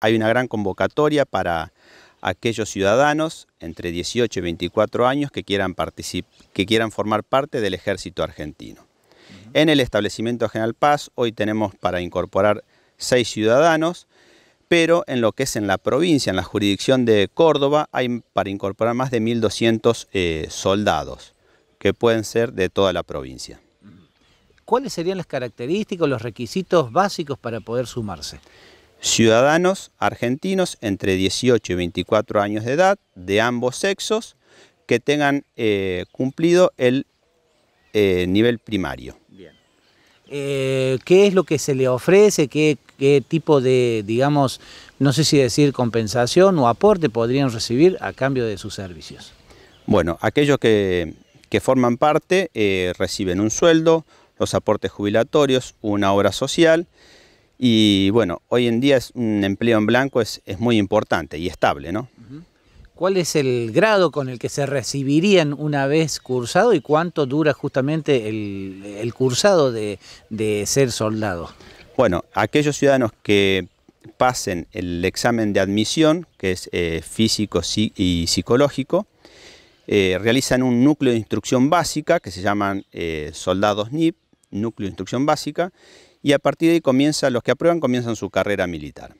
Hay una gran convocatoria para aquellos ciudadanos entre 18 y 24 años que quieran, que quieran formar parte del ejército argentino. En el establecimiento General Paz hoy tenemos para incorporar seis ciudadanos, pero en lo que es en la provincia, en la jurisdicción de Córdoba, hay para incorporar más de 1.200 eh, soldados que pueden ser de toda la provincia. ¿Cuáles serían las características, los requisitos básicos para poder sumarse? ciudadanos argentinos entre 18 y 24 años de edad de ambos sexos que tengan eh, cumplido el eh, nivel primario. Eh, ¿Qué es lo que se le ofrece? ¿Qué, tipo de, digamos, no sé si decir compensación o aporte podrían recibir a cambio de sus servicios? Bueno, aquellos que, que forman parte reciben un sueldo, los aportes jubilatorios, una obra social y bueno, hoy en día es un empleo en blanco es, muy importante y estable, ¿no? ¿Cuál es el grado con el que se recibirían una vez cursado y cuánto dura justamente el, cursado de, ser soldado? Bueno, aquellos ciudadanos que pasen el examen de admisión, que es eh, físico y psicológico, eh, realizan un núcleo de instrucción básica que se llaman eh, soldados NIP, núcleo de instrucción básica, y a partir de ahí comienza, los que aprueban comienzan su carrera militar.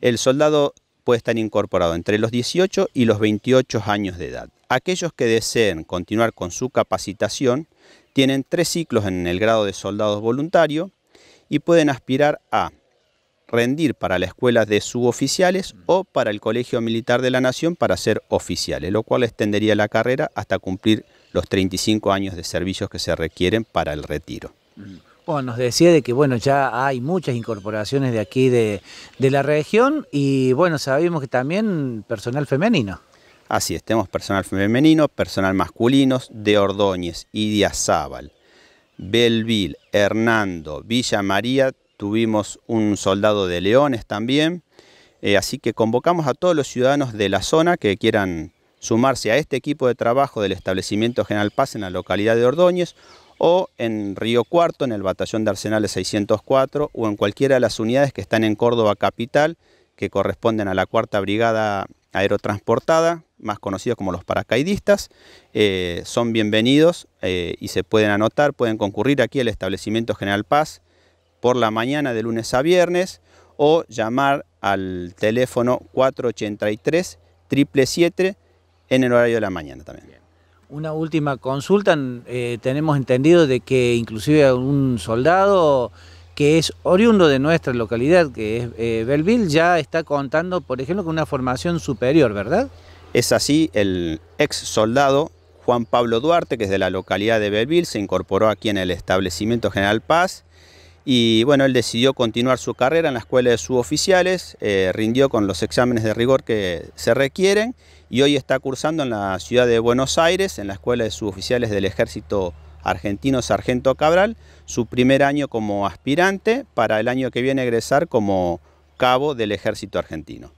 El soldado puede estar incorporado entre los 18 y los 28 años de edad. Aquellos que deseen continuar con su capacitación tienen tres ciclos en el grado de soldados voluntario y pueden aspirar a rendir para la escuela de suboficiales o para el Colegio Militar de la Nación para ser oficiales, lo cual extendería la carrera hasta cumplir los 35 años de servicios que se requieren para el retiro. Bueno, nos decía de que bueno, ya hay muchas incorporaciones de aquí de, la región y bueno, sabemos que también personal femenino. Así es, tenemos personal femenino, personal masculino de Ordóñez y de Belville, Hernando, Villa María, tuvimos un soldado de Leones también. Eh, así que convocamos a todos los ciudadanos de la zona que quieran sumarse a este equipo de trabajo del Establecimiento General Paz en la localidad de Ordóñez o en Río Cuarto, en el batallón de Arsenales 604, o en cualquiera de las unidades que están en Córdoba Capital, que corresponden a la Cuarta Brigada Aerotransportada, más conocida como los paracaidistas, eh, son bienvenidos eh, y se pueden anotar, pueden concurrir aquí al establecimiento General Paz por la mañana de lunes a viernes o llamar al teléfono 483 777 en el horario de la mañana también. Una última consulta. Eh, tenemos entendido de que inclusive un soldado que es oriundo de nuestra localidad, que es eh, ya está contando, por ejemplo, con una formación superior, ¿verdad? Es así, el ex soldado Juan Pablo Duarte, que es de la localidad de Belville, se incorporó aquí en el establecimiento General Paz y bueno, él decidió continuar su carrera en la escuela de suboficiales, eh, rindió con los exámenes de rigor que se requieren y hoy está cursando en la ciudad de Buenos Aires, en la escuela de suboficiales del ejército argentino Sargento Cabral, su primer año como aspirante para el año que viene egresar como cabo del ejército argentino.